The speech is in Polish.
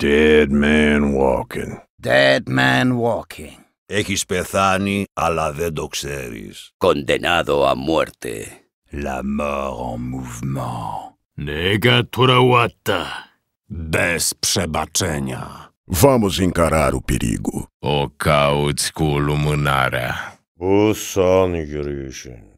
Dead Man Walking. Dead Man Walking. Έχεις πεθάνει, αλλά δεν το ξέρεις. Condenado a muerte. La mort en mouvement. Nega torawata. Bez przebaczenia. Vamos encarar o perigo. O caut cu O Busan yürüyüşün.